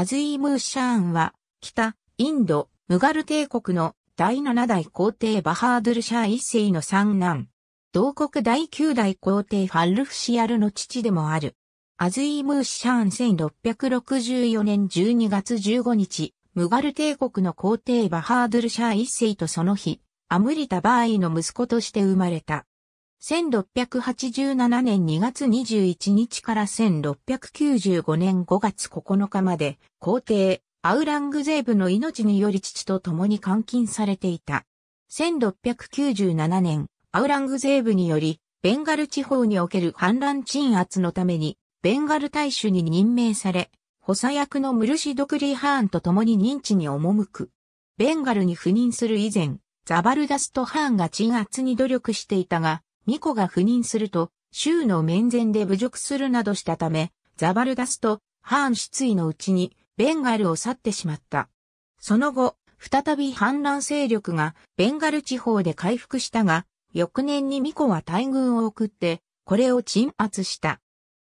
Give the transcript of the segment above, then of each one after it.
アズイームーシャーンは、北、インド、ムガル帝国の第7代皇帝バハードルシャー一世の三男。同国第9代皇帝ファルフシアルの父でもある。アズイームーシャーン1664年12月15日、ムガル帝国の皇帝バハードルシャー一世とその日、アムリタバーイの息子として生まれた。1687年2月21日から1695年5月9日まで皇帝アウラングゼーブの命により父と共に監禁されていた。1697年、アウラングゼーブにより、ベンガル地方における反乱鎮圧のために、ベンガル大使に任命され、補佐役のムルシドクリーハーンと共に認知に赴く。ベンガルに赴任する以前、ザバルダスト・ハーンが鎮圧に努力していたが、ミコが赴任すると、州の面前で侮辱するなどしたため、ザバルダスとハーン失意のうちにベンガルを去ってしまった。その後、再び反乱勢力がベンガル地方で回復したが、翌年にミコは大軍を送って、これを鎮圧した。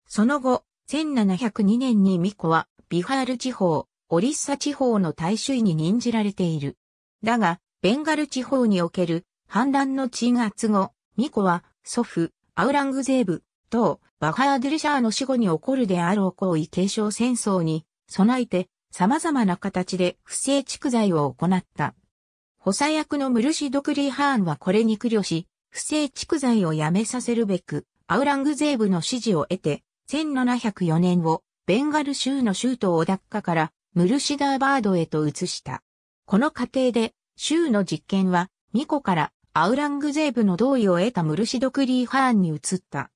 その後、1702年にミコはビハール地方、オリッサ地方の大衆に任じられている。だが、ベンガル地方における反乱の鎮圧後、ミコは祖父、アウラングゼーブ、等、バハードルシャーの死後に起こるであろう行為継承戦争に備えて様々な形で不正蓄財を行った。補佐役のムルシド・クリーハーンはこれに苦慮し、不正蓄財をやめさせるべく、アウラングゼーブの支持を得て、1704年をベンガル州の州都をダッカからムルシダーバードへと移した。この過程で州の実権は2コからアウラングゼーブの同意を得たムルシド・クリーハーンに移った。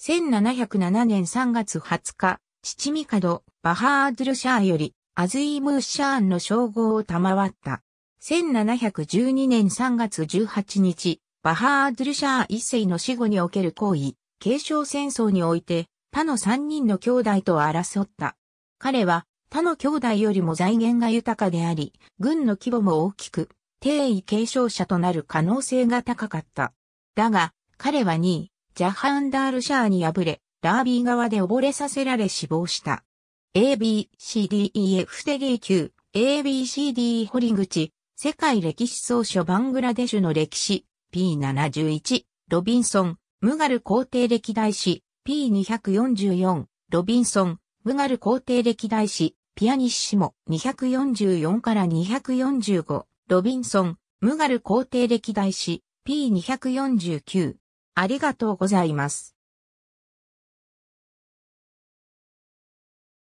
1707年3月20日、七カド、バハードルシャーより、アズイムーシャーンの称号を賜った。1712年3月18日、バハードルシャー一世の死後における行為、継承戦争において、他の三人の兄弟と争った。彼は、他の兄弟よりも財源が豊かであり、軍の規模も大きく、帝位継承者となる可能性が高かった。だが、彼は2位、ジャハンダールシャーに敗れ、ダービー側で溺れさせられ死亡した。ABCDEF D, リー級、ABCD 堀口、世界歴史総書バングラデシュの歴史、P71、ロビンソン、ムガル皇帝歴代史、P244、ロビンソン、ムガル皇帝歴代史、ピアニッシモ244から245、ロビンソン、ムガル皇帝歴代史 P249。ありがとうございます。